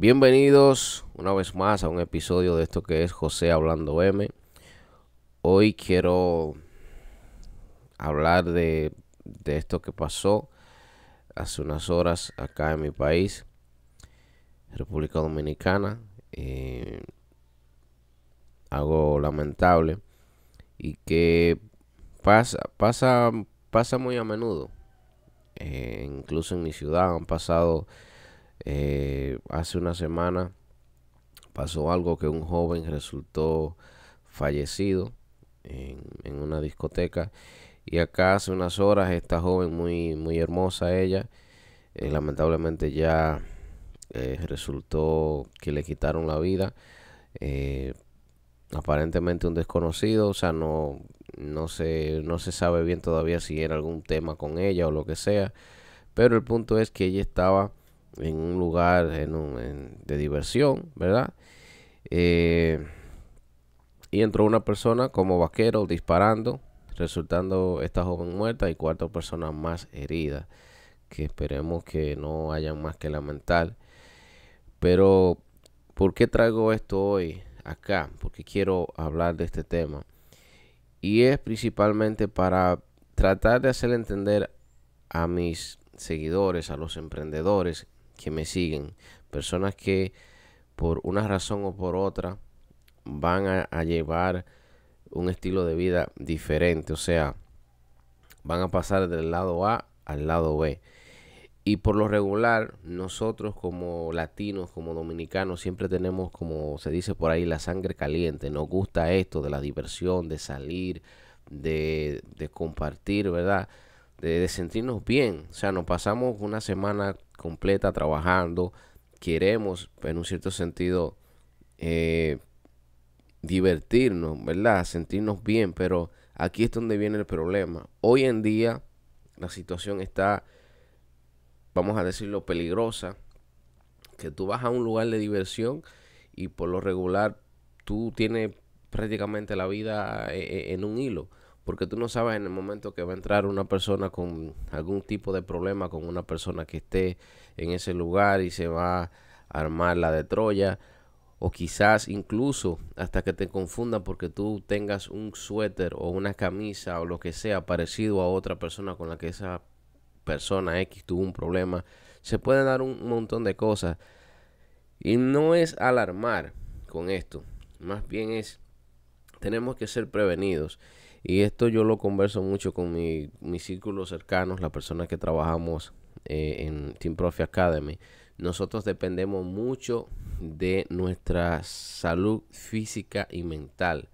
Bienvenidos una vez más a un episodio de esto que es José Hablando M. Hoy quiero hablar de, esto que pasó hace unas horas acá en mi país, República Dominicana. Eh, algo lamentable y que pasa, pasa, pasa muy a menudo. Eh, incluso en mi ciudad han pasado eh, hace una semana pasó algo que un joven resultó fallecido en, una discoteca y acá hace unas horas esta joven muy muy hermosa ella eh, lamentablemente ya eh, resultó que le quitaron la vida aparentemente un desconocido o sea no no no se sabe bien todavía si era algún tema con ella o lo que sea pero el punto es que ella estaba en un lugar de diversión, ¿verdad? Eh, y entró una persona como vaquero disparando, resultando esta joven muerta y cuatro personas más heridas, que esperemos que no hayan más que lamentar. Pero, ¿por qué traigo esto hoy acá? Porque quiero hablar de este tema. Y es principalmente para tratar de hacer entender a mis seguidores, a los emprendedores, que me siguen, personas que por una razón o por otra van a, llevar un estilo de vida diferente, o sea, van a pasar del lado A al lado B. Y por lo regular, nosotros como latinos, como dominicanos, siempre tenemos, como se dice por ahí, la sangre caliente. Nos gusta esto de la diversión, de salir, de, compartir, ¿verdad? De, de, sentirnos bien. O sea, nos pasamos una semana completa, trabajando. Queremos, pues, en un cierto sentido, eh, divertirnos, ¿verdad? Sentirnos bien, pero aquí es donde viene el problema. Hoy en día la situación está, vamos a decirlo, peligrosa, que tú vas a un lugar de diversión y por lo regular tú tienes prácticamente la vida eh, eh, en un hilo. Porque tú no sabes en el momento que va a entrar una persona con algún tipo de problema con una persona que esté en ese lugar y se va a armar la de Troya. O quizás incluso hasta que te confundan porque tú tengas un suéter o una camisa o lo que sea parecido a otra persona con la que esa persona X tuvo un problema. Se pueden dar un montón de cosas. Y no es alarmar con esto. Más bien es, tenemos que ser prevenidos. Y esto yo lo converso mucho con mi, mis círculos cercanos, las personas que trabajamos eh, en Team Profi Academy. Nosotros dependemos mucho de nuestra salud física y mental.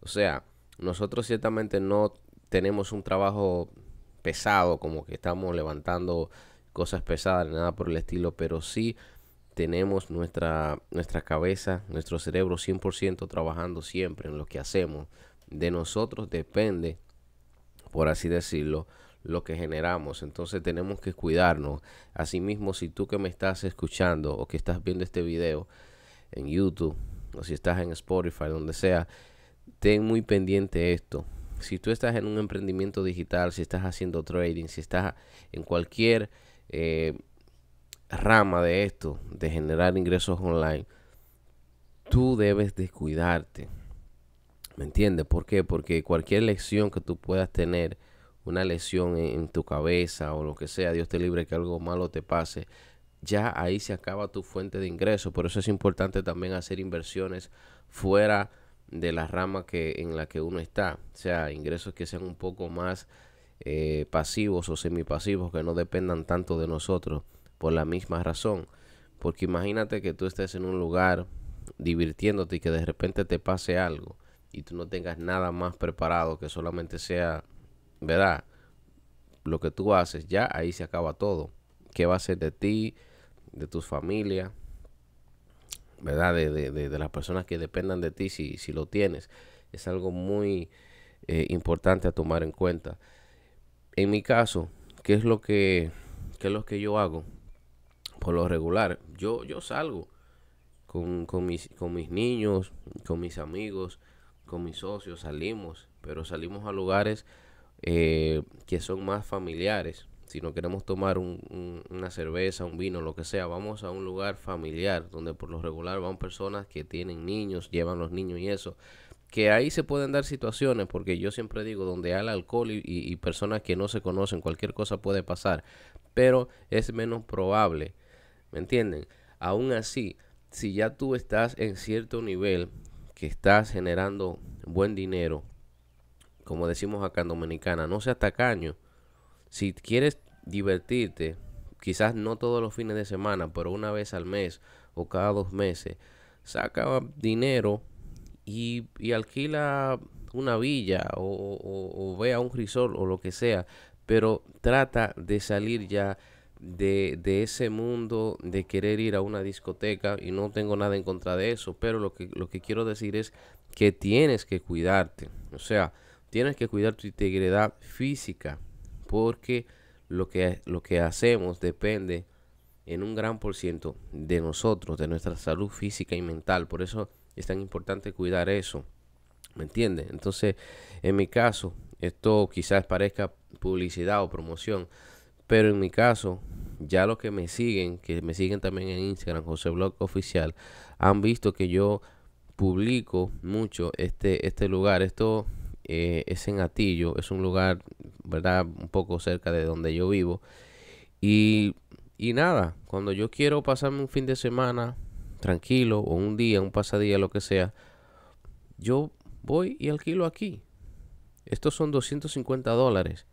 O sea, nosotros ciertamente no tenemos un trabajo pesado, como que estamos levantando cosas pesadas, nada por el estilo, pero sí tenemos nuestra, nuestra cabeza, nuestro cerebro 100% trabajando siempre en lo que hacemos de nosotros depende, por así decirlo, lo que generamos. Entonces tenemos que cuidarnos. Asimismo, si tú que me estás escuchando o que estás viendo este video en YouTube o si estás en Spotify, donde sea, ten muy pendiente esto. Si tú estás en un emprendimiento digital, si estás haciendo trading, si estás en cualquier eh, rama de esto, de generar ingresos online, tú debes descuidarte ¿Me entiendes? ¿Por qué? Porque cualquier lesión que tú puedas tener, una lesión en, tu cabeza o lo que sea, Dios te libre que algo malo te pase, ya ahí se acaba tu fuente de ingreso. Por eso es importante también hacer inversiones fuera de la rama que, en la que uno está. O sea, ingresos que sean un poco más eh, pasivos o semipasivos, que no dependan tanto de nosotros, por la misma razón. Porque imagínate que tú estés en un lugar divirtiéndote y que de repente te pase algo y tú no tengas nada más preparado que solamente sea, ¿verdad? Lo que tú haces, ya ahí se acaba todo. ¿Qué va a ser de ti, de tus familias, ¿verdad? De, las personas que dependan de ti si, si lo tienes. Es algo muy eh, importante a tomar en cuenta. En mi caso, ¿qué es lo que, qué es lo que yo hago? Por lo regular, yo, yo salgo con, con, mis, con mis niños, con mis amigos con mis socios, salimos, pero salimos a lugares eh, que son más familiares. Si no queremos tomar una cerveza, un vino, lo que sea, vamos a un lugar familiar donde por lo regular van personas que tienen niños, llevan los niños y eso. Que ahí se pueden dar situaciones, porque yo siempre digo, donde hay alcohol y, y personas que no se conocen, cualquier cosa puede pasar, pero es menos probable. ¿Me entienden? Aún así, si ya tú estás en cierto nivel, que estás generando buen dinero, como decimos acá en Dominicana, no seas tacaño. Si quieres divertirte, quizás no todos los fines de semana, pero una vez al mes o cada dos meses, saca dinero y, alquila una villa o, vea un resort o lo que sea, pero trata de salir ya de, ese mundo de querer ir a una discoteca y no tengo nada en contra de eso, pero lo que, lo que quiero decir es que tienes que cuidarte, o sea, tienes que cuidar tu integridad física porque lo que, lo que hacemos depende en un gran por ciento de nosotros, de nuestra salud física y mental, por eso es tan importante cuidar eso, ¿me entiendes? Entonces, en mi caso, esto quizás parezca publicidad o promoción, pero en mi caso, ya los que me siguen, que me siguen también en Instagram, José Blog Oficial, han visto que yo publico mucho este, este lugar. Esto eh, es en Atillo, es un lugar, ¿verdad? Un poco cerca de donde yo vivo. Y, y nada, cuando yo quiero pasarme un fin de semana tranquilo o un día, un pasadía, lo que sea, yo voy y alquilo aquí. Estos son 250 dólares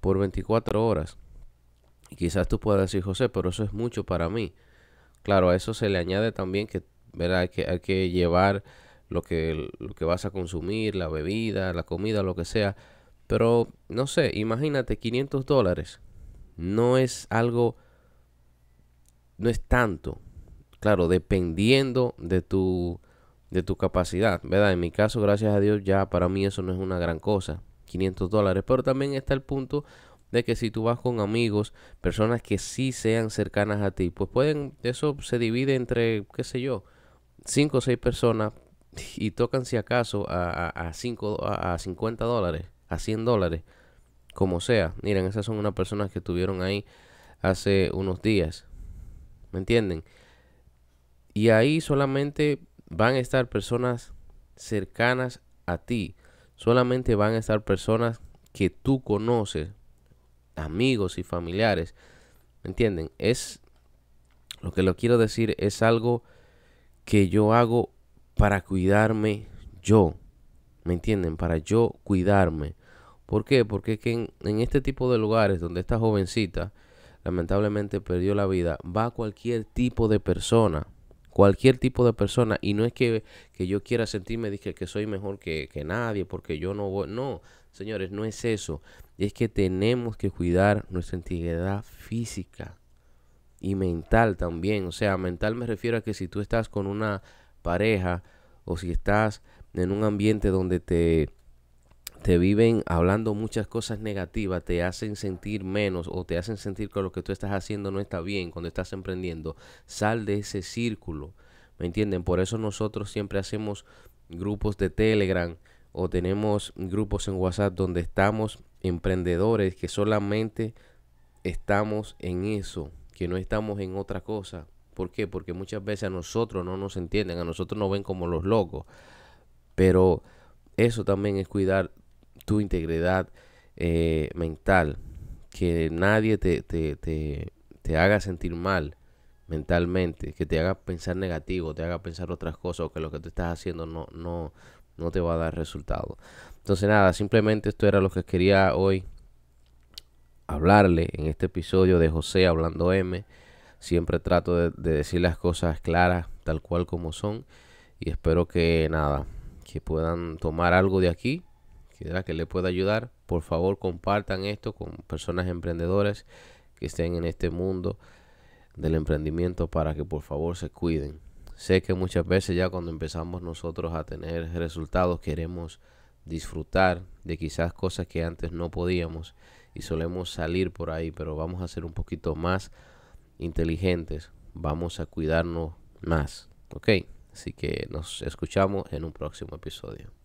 por 24 horas. Y quizás tú puedas decir, José, pero eso es mucho para mí. Claro, a eso se le añade también que, ¿verdad? Hay, que hay que llevar lo que, lo que vas a consumir, la bebida, la comida, lo que sea. Pero, no sé, imagínate, 500 dólares no es algo, no es tanto. Claro, dependiendo de tu, de tu capacidad, ¿verdad? En mi caso, gracias a Dios, ya para mí eso no es una gran cosa, 500 dólares. Pero también está el punto de que si tú vas con amigos, personas que sí sean cercanas a ti, pues pueden, eso se divide entre, qué sé yo, cinco o seis personas y tocan si acaso a, a, a, a 50 dólares, a 100 dólares, como sea. Miren, esas son unas personas que estuvieron ahí hace unos días. ¿Me entienden? Y ahí solamente van a estar personas cercanas a ti. Solamente van a estar personas que tú conoces amigos y familiares. ¿Me entienden? Es lo que lo quiero decir es algo que yo hago para cuidarme yo. ¿Me entienden? Para yo cuidarme. ¿Por qué? Porque que en, este tipo de lugares donde esta jovencita lamentablemente perdió la vida, va cualquier tipo de persona. Cualquier tipo de persona. Y no es que, que yo quiera sentirme dije, que soy mejor que, que nadie porque yo no voy. No, señores, no es eso es que tenemos que cuidar nuestra integridad física y mental también. O sea, mental me refiero a que si tú estás con una pareja o si estás en un ambiente donde te, te viven hablando muchas cosas negativas, te hacen sentir menos o te hacen sentir que lo que tú estás haciendo no está bien cuando estás emprendiendo, sal de ese círculo. ¿Me entienden? Por eso nosotros siempre hacemos grupos de Telegram o tenemos grupos en WhatsApp donde estamos emprendedores que solamente estamos en eso, que no estamos en otra cosa. ¿Por qué? Porque muchas veces a nosotros no nos entienden, a nosotros nos ven como los locos. Pero eso también es cuidar tu integridad eh, mental, que nadie te, te, te, te, haga sentir mal mentalmente, que te haga pensar negativo, te haga pensar otras cosas o que lo que tú estás haciendo no, no, no te va a dar resultado. Entonces nada, simplemente esto era lo que quería hoy hablarle en este episodio de José Hablando M. Siempre trato de, decir las cosas claras, tal cual como son. Y espero que nada, que puedan tomar algo de aquí, que, que le pueda ayudar. Por favor, compartan esto con personas emprendedoras que estén en este mundo del emprendimiento para que por favor se cuiden. Sé que muchas veces ya cuando empezamos nosotros a tener resultados queremos disfrutar de quizás cosas que antes no podíamos y solemos salir por ahí, pero vamos a ser un poquito más inteligentes, vamos a cuidarnos más, ¿ok? Así que nos escuchamos en un próximo episodio.